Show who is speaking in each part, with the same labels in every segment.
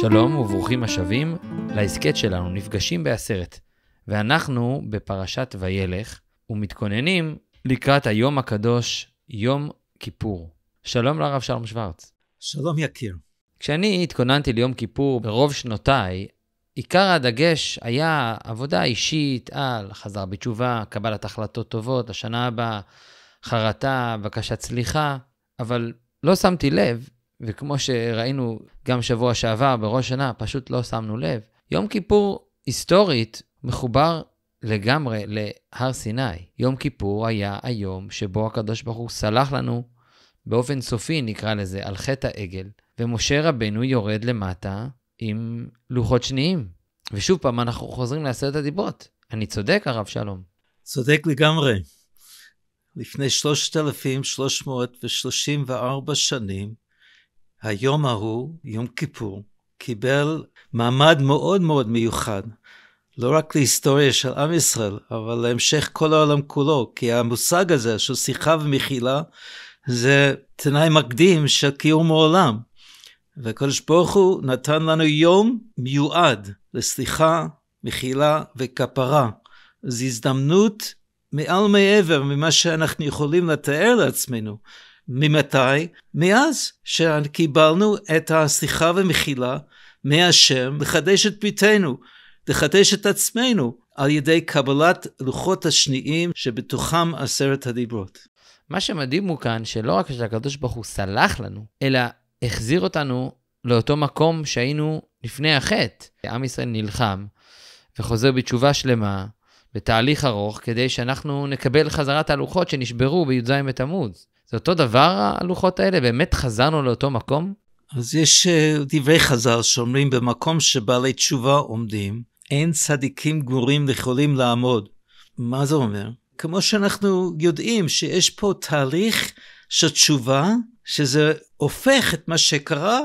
Speaker 1: שלום וברוכים השבים להסכת שלנו, נפגשים בעשרת. ואנחנו בפרשת וילך ומתכוננים לקראת היום הקדוש, יום כיפור. שלום לרב שלום שוורץ. שלום יקיר. כשאני התכוננתי ליום כיפור ברוב שנותיי, עיקר הדגש היה עבודה אישית על חזר בתשובה, קבלת החלטות טובות השנה הבאה, חרטה, בקשת סליחה, אבל לא שמתי לב, וכמו שראינו גם שבוע שעבר, בראש שנה, פשוט לא שמנו לב. יום כיפור היסטורית מחובר לגמרי להר סיני. יום כיפור היה היום שבו הקדוש ברוך הוא סלח לנו, באופן סופי נקרא לזה, על חטא העגל, ומשה רבנו יורד למטה עם לוחות שניים. ושוב פעם, אנחנו חוזרים לעשרת הדיברות. אני צודק, הרב שלום. צודק לגמרי. לפני
Speaker 2: 3,334 שנים, היום ההוא, יום כיפור, קיבל מעמד מאוד מאוד מיוחד, לא רק להיסטוריה של עם ישראל, אבל להמשך כל העולם כולו, כי המושג הזה של שיחה ומחילה זה תנאי מקדים של קיום העולם. והקדוש ברוך הוא נתן לנו יום מיועד לסליחה, מחילה וכפרה. זו הזדמנות מעל מעבר ממה שאנחנו יכולים לתאר לעצמנו. ממתי? מאז שקיבלנו את הסליחה ומחילה מהשם לחדש את ביתנו, לחדש את עצמנו על ידי קבלת לוחות השניים שבתוכם עשרת הדיברות.
Speaker 1: מה שמדהים הוא כאן, שלא רק שהקדוש ברוך הוא סלח לנו, אלא החזיר אותנו לאותו מקום שהיינו לפני החטא. עם ישראל נלחם וחוזר בתשובה שלמה, בתהליך ארוך, כדי שאנחנו נקבל חזרה את הלוחות שנשברו בי"ז בתמוז. זה אותו דבר, הלוחות האלה? באמת חזרנו לאותו מקום? אז
Speaker 2: יש אה, דברי חז"ל שאומרים, במקום שבעלי תשובה עומדים, אין צדיקים גמורים יכולים לעמוד. מה זה אומר? כמו שאנחנו יודעים שיש פה תהליך של תשובה, שזה הופך את מה שקרה,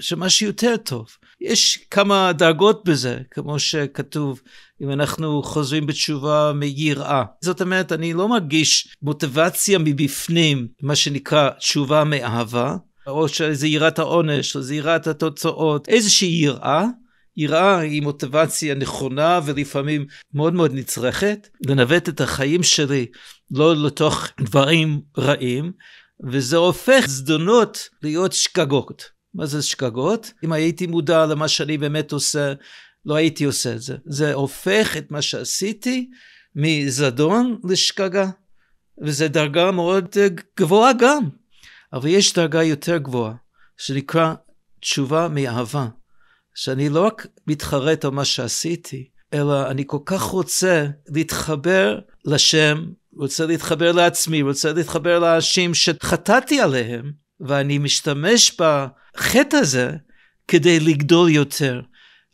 Speaker 2: שמשהו יותר טוב. יש כמה דאגות בזה, כמו שכתוב, אם אנחנו חוזרים בתשובה מיראה. זאת אומרת, אני לא מרגיש מוטיבציה מבפנים, מה שנקרא תשובה מאהבה, או שזה יראת העונש, או זה יראת התוצאות, איזושהי יראה. יראה היא מוטיבציה נכונה ולפעמים מאוד מאוד נצרכת, לנווט את החיים שלי לא לתוך דברים רעים, וזה הופך זדונות להיות שגגות. מה זה שגגות? אם הייתי מודע למה שאני באמת עושה, לא הייתי עושה את זה. זה הופך את מה שעשיתי מזדון לשגגה. וזו דרגה מאוד אה, גבוהה גם. אבל יש דרגה יותר גבוהה, שנקרא תשובה מאהבה. שאני לא רק מתחרט על מה שעשיתי, אלא אני כל כך רוצה להתחבר לשם, רוצה להתחבר לעצמי, רוצה להתחבר לאנשים שחטאתי עליהם, ואני משתמש בה... החטא הזה כדי לגדול יותר,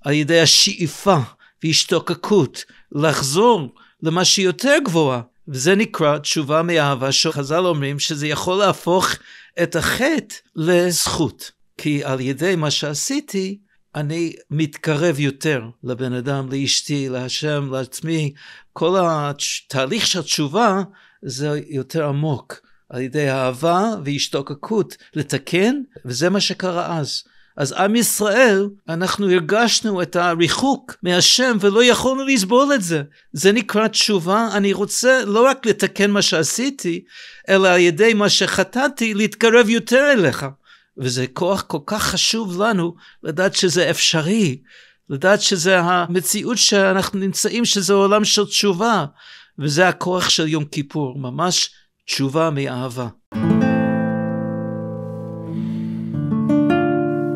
Speaker 2: על ידי השאיפה והשתוקקות לחזור למה שיותר גבוהה. וזה נקרא תשובה מאהבה, שחז"ל אומרים שזה יכול להפוך את החטא לזכות. כי על ידי מה שעשיתי, אני מתקרב יותר לבן אדם, לאשתי, להשם, לעצמי. כל התהליך של התשובה זה יותר עמוק. על ידי אהבה והשתוקקות לתקן, וזה מה שקרה אז. אז עם ישראל, אנחנו הרגשנו את הריחוק מהשם ולא יכולנו לסבול את זה. זה נקרא תשובה, אני רוצה לא רק לתקן מה שעשיתי, אלא על ידי מה שחטאתי, להתקרב יותר אליך. וזה כוח כל כך חשוב לנו לדעת שזה אפשרי, לדעת שזה המציאות שאנחנו נמצאים, שזה עולם של תשובה, וזה הכוח של יום כיפור, ממש תשובה
Speaker 1: מאהבה.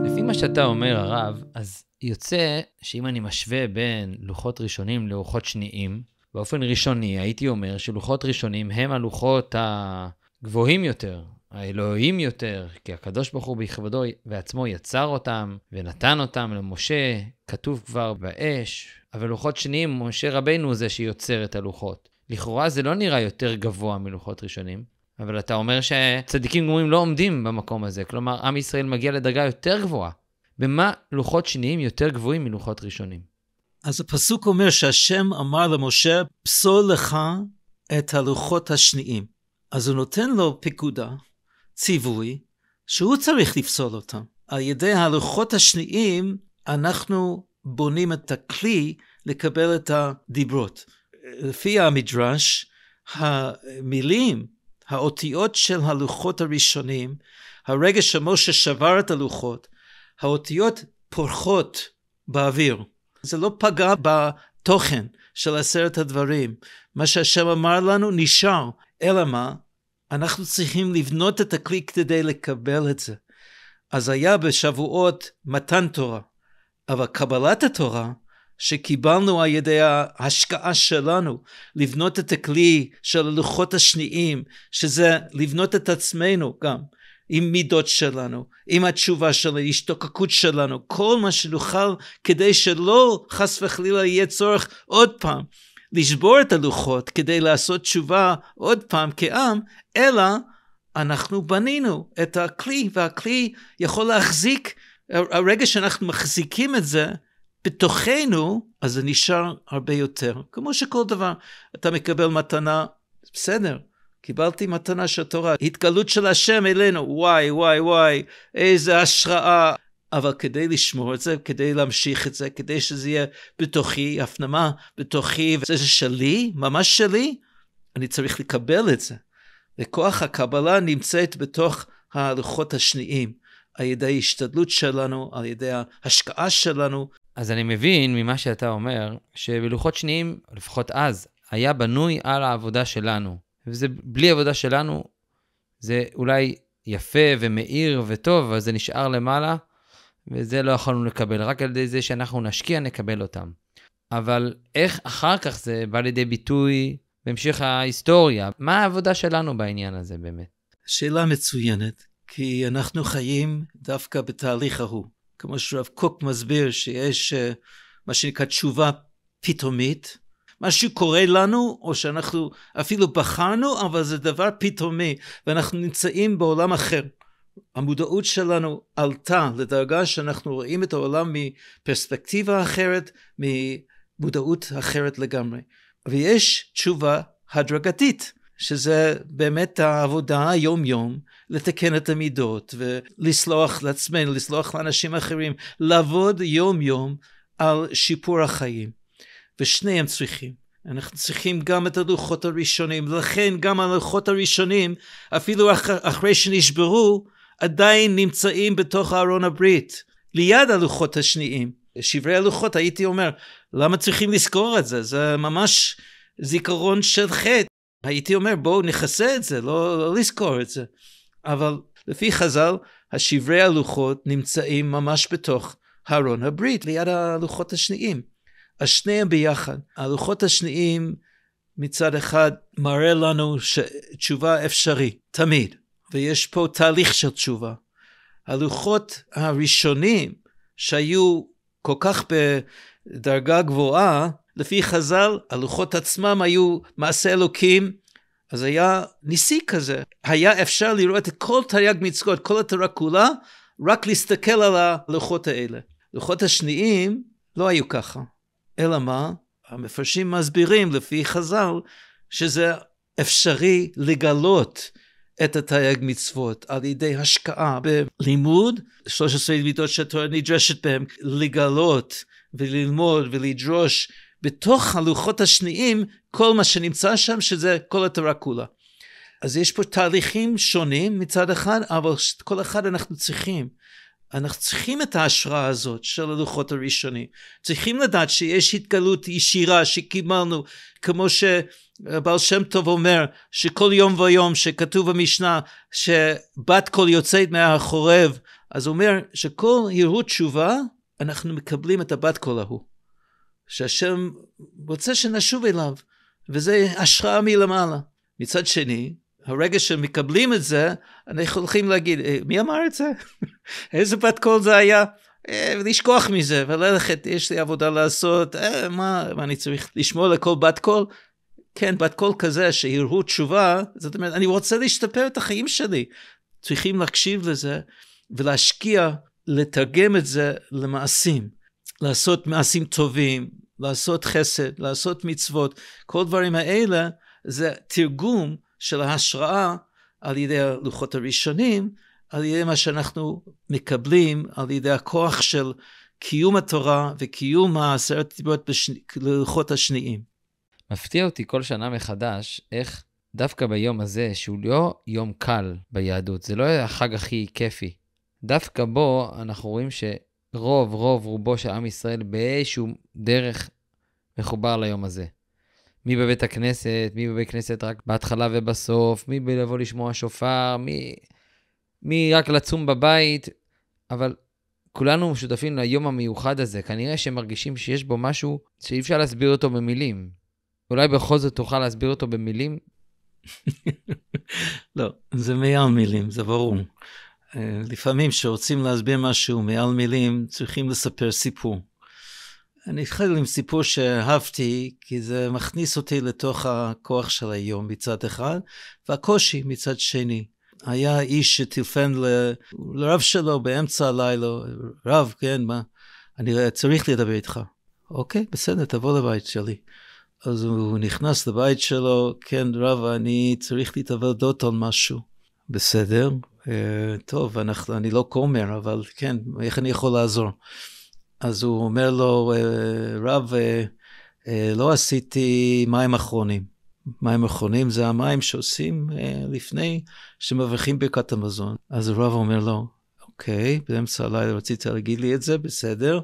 Speaker 1: לפי מה שאתה אומר, הרב, אז יוצא שאם אני משווה בין לוחות ראשונים ללוחות שניים, באופן ראשוני הייתי אומר שלוחות ראשונים הם הלוחות הגבוהים יותר, האלוהים יותר, כי הקדוש ברוך הוא בכבודו ועצמו יצר אותם ונתן אותם למשה, כתוב כבר באש, אבל לוחות שניים, משה רבנו הוא זה שיוצר את הלוחות. לכאורה זה לא נראה יותר גבוה מלוחות ראשונים, אבל אתה אומר שצדיקים גמורים לא עומדים במקום הזה. כלומר, עם ישראל מגיע לדרגה יותר גבוהה. במה לוחות שניים יותר גבוהים מלוחות ראשונים? אז הפסוק אומר
Speaker 2: שהשם אמר למשה, פסול לך את הלוחות השניים. אז הוא נותן לו פקודה, ציווי, שהוא צריך לפסול אותם. על ידי הלוחות השניים, אנחנו בונים את הכלי לקבל את הדיברות. לפי המדרש, המילים, האותיות של הלוחות הראשונים, הרגע שמשה שבר את הלוחות, האותיות פורחות באוויר. זה לא פגע בתוכן של עשרת הדברים. מה שהשם אמר לנו נשאר. אלא מה? אנחנו צריכים לבנות את הכלי כדי לקבל את זה. אז היה בשבועות מתן תורה, אבל קבלת התורה שקיבלנו על ידי ההשקעה שלנו לבנות את הכלי של הלוחות השניים, שזה לבנות את עצמנו גם. עם מידות שלנו, עם התשובה שלנו, השתוקקות שלנו, כל מה שנוכל כדי שלא חס וחלילה יהיה צורך עוד פעם לשבור את הלוחות כדי לעשות תשובה עוד פעם כעם, אלא אנחנו בנינו את הכלי, והכלי יכול להחזיק, הרגע שאנחנו מחזיקים את זה, בתוכנו, אז זה נשאר הרבה יותר. כמו שכל דבר, אתה מקבל מתנה, בסדר, קיבלתי מתנה של תורה, התגלות של השם אלינו, וואי, וואי, וואי, איזה השראה. אבל כדי לשמור את זה, כדי להמשיך את זה, כדי שזה יהיה בתוכי, הפנמה בתוכי, וזה שלי, ממש שלי, אני צריך לקבל את זה. וכוח הקבלה נמצאת בתוך הלוחות השניים, על ידי ההשתדלות שלנו, על ידי ההשקעה שלנו.
Speaker 1: אז אני מבין ממה שאתה אומר, שבלוחות שניים, לפחות אז, היה בנוי על העבודה שלנו. וזה, בלי עבודה שלנו, זה אולי יפה ומאיר וטוב, אבל זה נשאר למעלה, וזה לא יכולנו לקבל. רק על ידי זה שאנחנו נשקיע, נקבל אותם. אבל איך אחר כך זה בא לידי ביטוי בהמשך ההיסטוריה? מה העבודה שלנו בעניין הזה באמת? שאלה
Speaker 2: מצוינת,
Speaker 1: כי אנחנו חיים דווקא בתהליך ההוא.
Speaker 2: כמו שרב קוק מסביר שיש אה, מה שנקרא תשובה פתאומית. משהו קורה לנו, או שאנחנו אפילו בחרנו, אבל זה דבר פתאומי, ואנחנו נמצאים בעולם אחר. המודעות שלנו עלתה לדרגה שאנחנו רואים את העולם מפרספקטיבה אחרת, ממודעות אחרת לגמרי. ויש תשובה הדרגתית. שזה באמת העבודה היום-יום, לתקן את המידות ולסלוח לעצמנו, לסלוח לאנשים אחרים, לעבוד יום-יום על שיפור החיים. ושניהם צריכים. אנחנו צריכים גם את הלוחות הראשונים, לכן גם הלוחות הראשונים, אפילו אח, אחרי שנשברו, עדיין נמצאים בתוך ארון הברית, ליד הלוחות השניים. שברי הלוחות, הייתי אומר, למה צריכים לזכור את זה? זה ממש זיכרון של חטא. הייתי אומר, בואו נכסה את זה, לא, לא לזכור את זה. אבל לפי חז"ל, השברי הלוחות נמצאים ממש בתוך הארון הברית, ליד הלוחות השניים. אז שניהם ביחד. הלוחות השניים מצד אחד מראה לנו שתשובה אפשרי, תמיד, ויש פה תהליך של תשובה. הלוחות הראשונים שהיו כל כך בדרגה גבוהה, לפי חז"ל, הלוחות עצמם היו מעשה אלוקים, אז היה ניסי כזה. היה אפשר לראות את כל תרי"ג מצוות, כל התורה כולה, רק להסתכל על הלוחות האלה. הלוחות השניים לא היו ככה. אלא מה? המפרשים מסבירים לפי חז"ל, שזה אפשרי לגלות את התרי"ג מצוות על ידי השקעה בלימוד, 13 מידות שהתורה נדרשת בהן, לגלות וללמוד ולדרוש בתוך הלוחות השניים, כל מה שנמצא שם, שזה כל התורה כולה. אז יש פה תהליכים שונים מצד אחד, אבל כל אחד אנחנו צריכים. אנחנו צריכים את ההשראה הזאת של הלוחות הראשונים. צריכים לדעת שיש התגלות ישירה שקיבלנו, כמו שבעל שם טוב אומר, שכל יום ויום שכתוב במשנה שבת קול יוצאת מהחורב, אז הוא אומר שכל יראו תשובה, אנחנו מקבלים את הבת קול ההוא. שהשם רוצה שנשוב אליו, וזה השראה מלמעלה. מצד שני, הרגע שמקבלים את זה, אנחנו הולכים להגיד, אה, מי אמר את זה? איזה בת קול זה היה? אה, לשכוח מזה וללכת, יש לי עבודה לעשות, אה, מה, מה אני צריך לשמוע לכל בת קול? כן, בת קול כזה שהראו תשובה, זאת אומרת, אני רוצה להשתפר את החיים שלי. צריכים להקשיב לזה ולהשקיע, לתרגם את זה למעשים. לעשות מעשים טובים, לעשות חסד, לעשות מצוות, כל הדברים האלה זה תרגום של ההשראה על ידי הלוחות הראשונים, על ידי מה שאנחנו מקבלים, על ידי הכוח של קיום התורה וקיום העשרת דיברות ללוחות השניים.
Speaker 1: מפתיע אותי כל שנה מחדש איך דווקא ביום הזה, שהוא לא יום קל ביהדות, זה לא החג הכי כיפי, דווקא בו אנחנו רואים ש... רוב, רוב רובו של עם ישראל באיזשהו דרך מחובר ליום הזה. מי בבית הכנסת, מי בבית כנסת רק בהתחלה ובסוף, מי בלבוא לשמוע שופר, מי, מי רק לצום בבית, אבל כולנו שותפים ליום המיוחד הזה. כנראה שהם מרגישים שיש בו משהו שאי אפשר להסביר אותו במילים. אולי בכל זאת תוכל להסביר אותו במילים?
Speaker 2: לא, זה מאה מילים, זה ברור. אה, לפעמים כשרוצים להסביר משהו מעל מילים, צריכים לספר סיפור. אני אתחיל עם סיפור שאהבתי, כי זה מכניס אותי לתוך הכוח של היום מצד אחד, והקושי מצד שני. היה איש שטילפן ל... לרב שלו באמצע הלילה, רב, כן, מה? אני צריך לדבר איתך. אוקיי, בסדר, תבוא לבית שלי. אז הוא נכנס לבית שלו, כן, רב, אני צריך להתוודות על משהו. בסדר, אה, טוב, אנחנו, אני לא כומר, אבל כן, איך אני יכול לעזור? אז הוא אומר לו, אה, רב, אה, לא עשיתי מים אחרונים. מים אחרונים זה המים שעושים לפני שמבריחים ברכת המזון. אז הרב אומר לו, אוקיי, באמצע הלילה רצית להגיד לי את זה, בסדר,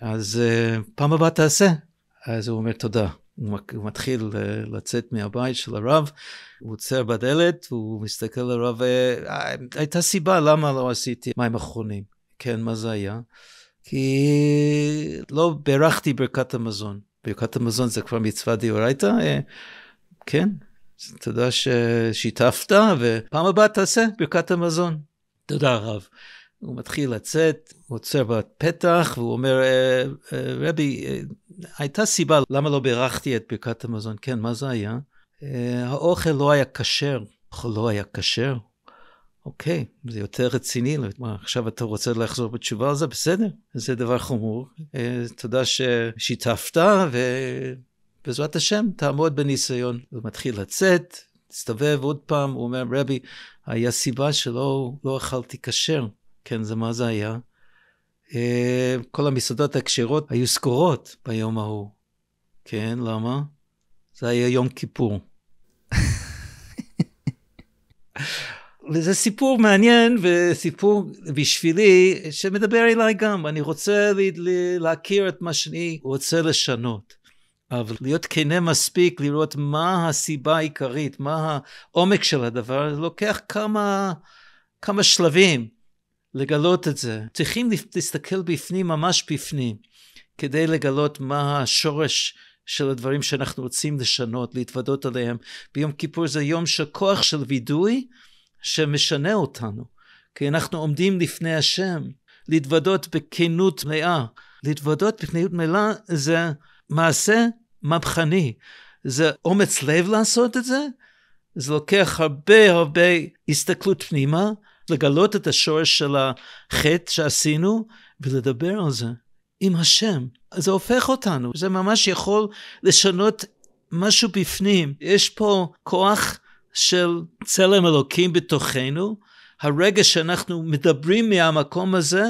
Speaker 2: אז פעם הבאה תעשה. אז הוא אומר, תודה. הוא מתחיל אה, לצאת מהבית של הרב, הוא עוצר בדלת, הוא מסתכל על הרב, אה, אה, הייתה סיבה למה לא עשיתי מים אחרונים. כן, מה זה היה? כי לא בירכתי ברכת המזון. ברכת המזון זה כבר מצווה דאורייתא, כן, תודה ששיתפת, ופעם הבאה תעשה ברכת המזון. תודה רב. הוא מתחיל לצאת, הוא עוצר בפתח, והוא אומר, רבי, הייתה סיבה למה לא בירכתי את ברכת המזון. כן, מה זה היה? Uh, האוכל לא היה כשר. האוכל לא היה כשר? אוקיי, okay, זה יותר רציני. מה, עכשיו אתה רוצה לחזור בתשובה על זה? בסדר, זה דבר חמור. Uh, תודה ששיתפת, ובעזרת השם, תעמוד בניסיון. הוא מתחיל לצאת, תסתובב עוד פעם, הוא אומר, רבי, היה סיבה שלא לא אכלתי כשר. כן, זה מה זה היה? אה, כל המסעדות הכשרות היו סגורות ביום ההוא. כן, למה? זה היה יום כיפור. וזה סיפור מעניין וסיפור בשבילי שמדבר אליי גם, אני רוצה להכיר את מה שאני רוצה לשנות. אבל להיות כנה מספיק, לראות מה הסיבה העיקרית, מה העומק של הדבר, לוקח כמה, כמה שלבים. לגלות את זה. צריכים להסתכל בפנים, ממש בפנים, כדי לגלות מה השורש של הדברים שאנחנו רוצים לשנות, להתוודות עליהם. ביום כיפור זה יום של כוח של וידוי שמשנה אותנו, כי אנחנו עומדים לפני השם, להתוודות בכנות מלאה. להתוודות בכנות מלאה זה מעשה מהפכני. זה אומץ לב לעשות את זה, זה לוקח הרבה הרבה הסתכלות פנימה, לגלות את השורש של החטא שעשינו ולדבר על זה עם השם. זה הופך אותנו, זה ממש יכול לשנות משהו בפנים. יש פה כוח של צלם אלוקים בתוכנו. הרגע שאנחנו מדברים מהמקום הזה,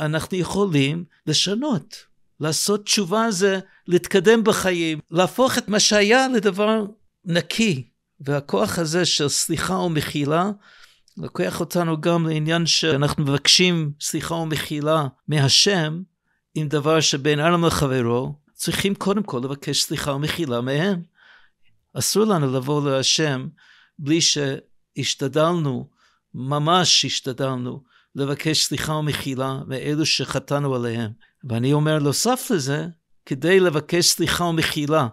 Speaker 2: אנחנו יכולים לשנות. לעשות תשובה זה להתקדם בחיים, להפוך את מה שהיה לדבר נקי. והכוח הזה של סליחה ומחילה לוקח אותנו גם לעניין שאנחנו מבקשים סליחה ומחילה מהשם עם דבר שבין אדם לחברו, צריכים קודם כל לבקש סליחה ומחילה מהם. אסור לנו לבוא להשם בלי שהשתדלנו, ממש השתדלנו, לבקש סליחה ומחילה מאלו שחטאנו עליהם. ואני אומר, נוסף לזה, כדי לבקש סליחה ומחילה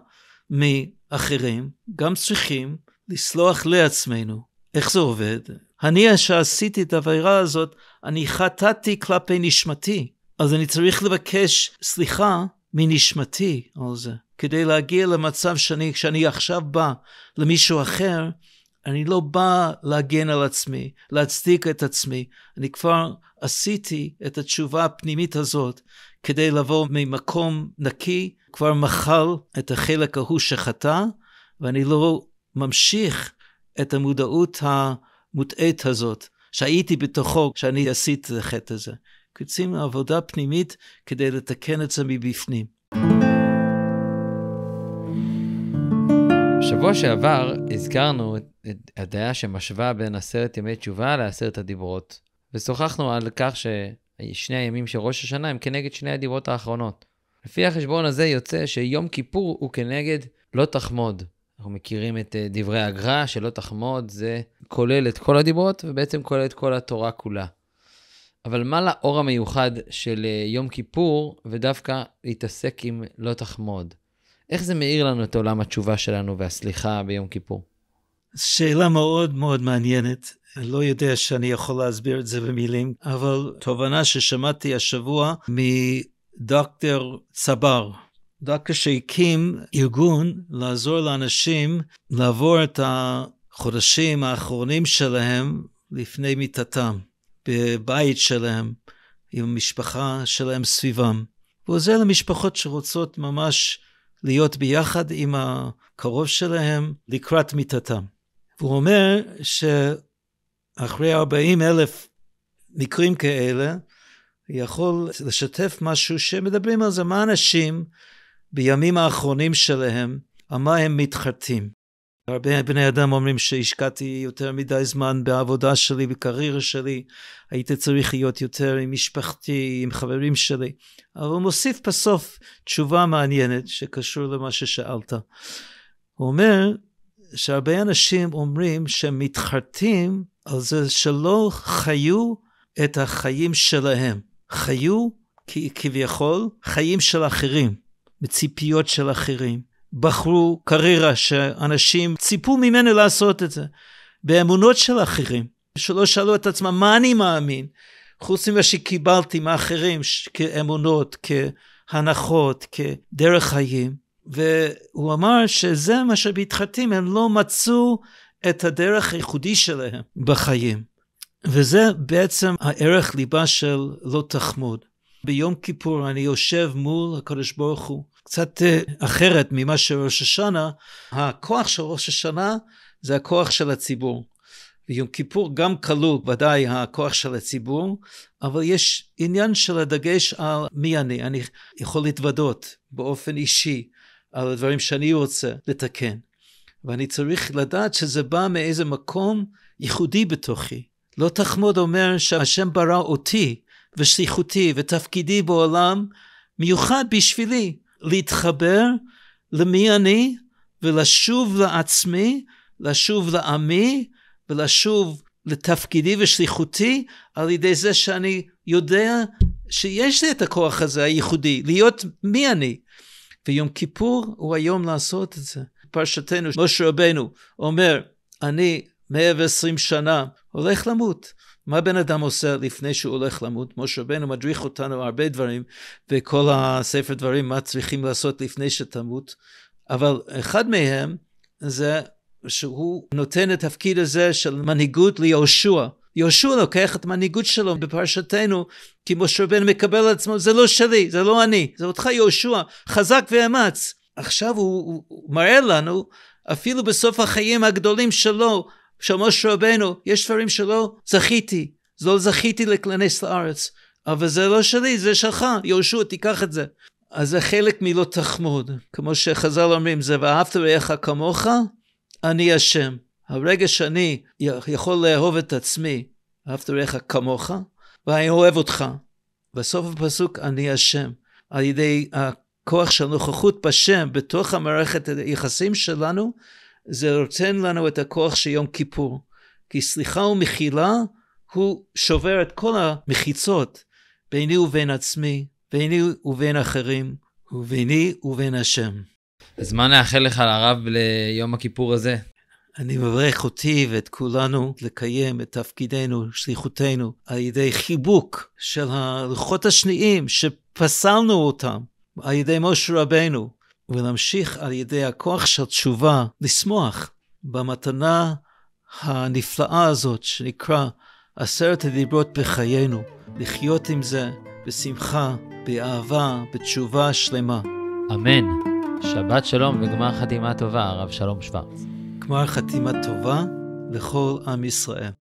Speaker 2: מאחרים, גם צריכים לסלוח לעצמנו. איך זה עובד? אני אשר עשיתי את העבירה הזאת, אני חטאתי כלפי נשמתי. אז אני צריך לבקש סליחה מנשמתי על זה, כדי להגיע למצב שאני, כשאני עכשיו בא למישהו אחר, אני לא בא להגן על עצמי, להצדיק את עצמי. אני כבר עשיתי את התשובה הפנימית הזאת כדי לבוא ממקום נקי, כבר מחל את החלק ההוא שחטא, ואני לא ממשיך את המודעות ה... המוטעית הזאת, שהייתי בתוכו כשאני עשיתי את החטא הזה. יוצאים עבודה פנימית כדי לתקן את זה מבפנים.
Speaker 1: בשבוע שעבר הזכרנו את הדעה שמשווה בין עשרת ימי תשובה לעשרת הדיברות, ושוחחנו על כך ששני הימים של ראש השנה הם כנגד שני הדיברות האחרונות. לפי החשבון הזה יוצא שיום כיפור הוא כנגד לא תחמוד, אנחנו מכירים את אה, דברי הגר"א, שלא תחמוד, זה כולל את כל הדיברות ובעצם כולל את כל התורה כולה. אבל מה לאור המיוחד של אה, יום כיפור, ודווקא להתעסק עם לא תחמוד? איך זה מאיר לנו את עולם התשובה שלנו והסליחה ביום כיפור?
Speaker 2: שאלה מאוד מאוד
Speaker 1: מעניינת.
Speaker 2: אני לא יודע שאני יכול להסביר את זה במילים, אבל תובנה ששמעתי השבוע מדוקטור צבר, דווקא שהקים ארגון לעזור לאנשים לעבור את החודשים האחרונים שלהם לפני מיטתם, בבית שלהם, עם המשפחה שלהם סביבם. הוא עוזר למשפחות שרוצות ממש להיות ביחד עם הקרוב שלהם לקראת מיטתם. והוא אומר שאחרי 40 אלף מקרים כאלה, יכול לשתף משהו שמדברים על זה, מה אנשים בימים האחרונים שלהם, על מה הם מתחרטים. הרבה בני אדם אומרים שהשקעתי יותר מדי זמן בעבודה שלי, בקריירה שלי, הייתי צריך להיות יותר עם משפחתי, עם חברים שלי, אבל הוא מוסיף בסוף תשובה מעניינת שקשור למה ששאלת. הוא אומר שהרבה אנשים אומרים שהם מתחרטים על זה שלא חיו את החיים שלהם, חיו כביכול חיים של אחרים. בציפיות של אחרים. בחרו קריירה שאנשים ציפו ממנו לעשות את זה, באמונות של אחרים, שלא שאלו את עצמם מה אני מאמין, חוץ ממה שקיבלתי מאחרים כאמונות, כהנחות, כדרך חיים. והוא אמר שזה מה שבהתחתים, הם לא מצאו את הדרך הייחודי שלהם בחיים. וזה בעצם הערך ליבה של לא תחמוד. ביום כיפור אני יושב מול הקדוש ברוך הוא, קצת אה, אחרת ממה שראש השנה, הכוח של ראש השנה זה הכוח של הציבור. ביום כיפור גם כלול ודאי הכוח של הציבור, אבל יש עניין של הדגש על מי אני. אני יכול להתוודות באופן אישי על הדברים שאני רוצה לתקן. ואני צריך לדעת שזה בא מאיזה מקום ייחודי בתוכי. לא תחמוד אומר שהשם ברא אותי ושליחותי ותפקידי בעולם, מיוחד בשבילי להתחבר למי אני ולשוב לעצמי, לשוב לעמי ולשוב לתפקידי ושליחותי על ידי זה שאני יודע שיש לי את הכוח הזה הייחודי, להיות מי אני. ויום כיפור הוא היום לעשות את זה. פרשתנו, משה רבנו אומר, אני 120 שנה, הולך למות. מה בן אדם עושה לפני שהוא הולך למות? משה רבנו מדריך אותנו הרבה דברים, וכל הספר דברים, מה צריכים לעשות לפני שתמות. אבל אחד מהם זה שהוא נותן את התפקיד הזה של מנהיגות ליהושע. יהושע לוקח את המנהיגות שלו בפרשתנו, כי משה רבנו מקבל על עצמו, זה לא שלי, זה לא אני, זה אותך יהושע, חזק ואמץ. עכשיו הוא, הוא מראה לנו, אפילו בסוף החיים הגדולים שלו, של משה רבנו, יש דברים שלא זכיתי, לא זכיתי להיכנס לארץ, אבל זה לא שלי, זה שלך, יהושע, תיקח את זה. אז זה חלק מלא תחמוד, כמו שחז"ל אומרים, זה ואהבת רעך כמוך, אני אשם. הרגע שאני יכול לאהוב את עצמי, אהבת רעך כמוך, ואני אוהב אותך. בסוף הפסוק, אני אשם. על ידי הכוח של נוכחות בשם בתוך המערכת היחסים שלנו, זה נותן לנו את הכוח של יום כיפור. כי סליחה ומחילה, הוא שובר את כל המחיצות ביני ובין עצמי, ביני ובין אחרים, וביני ובין השם.
Speaker 1: אז מה נאחל לך לרב ליום הכיפור הזה? אני מברך אותי ואת כולנו לקיים
Speaker 2: את תפקידנו, שליחותנו, על ידי חיבוק של הלוחות השניים שפסלנו אותם, על ידי משה רבנו, ולהמשיך על ידי הכוח של תשובה לשמוח במתנה הנפלאה הזאת שנקרא עשרת הדיברות בחיינו, לחיות עם זה בשמחה,
Speaker 1: באהבה, בתשובה שלמה. אמן. שבת שלום וגמר חתימה טובה, הרב שלום שוורץ.
Speaker 2: גמר חתימה טובה לכל עם ישראל.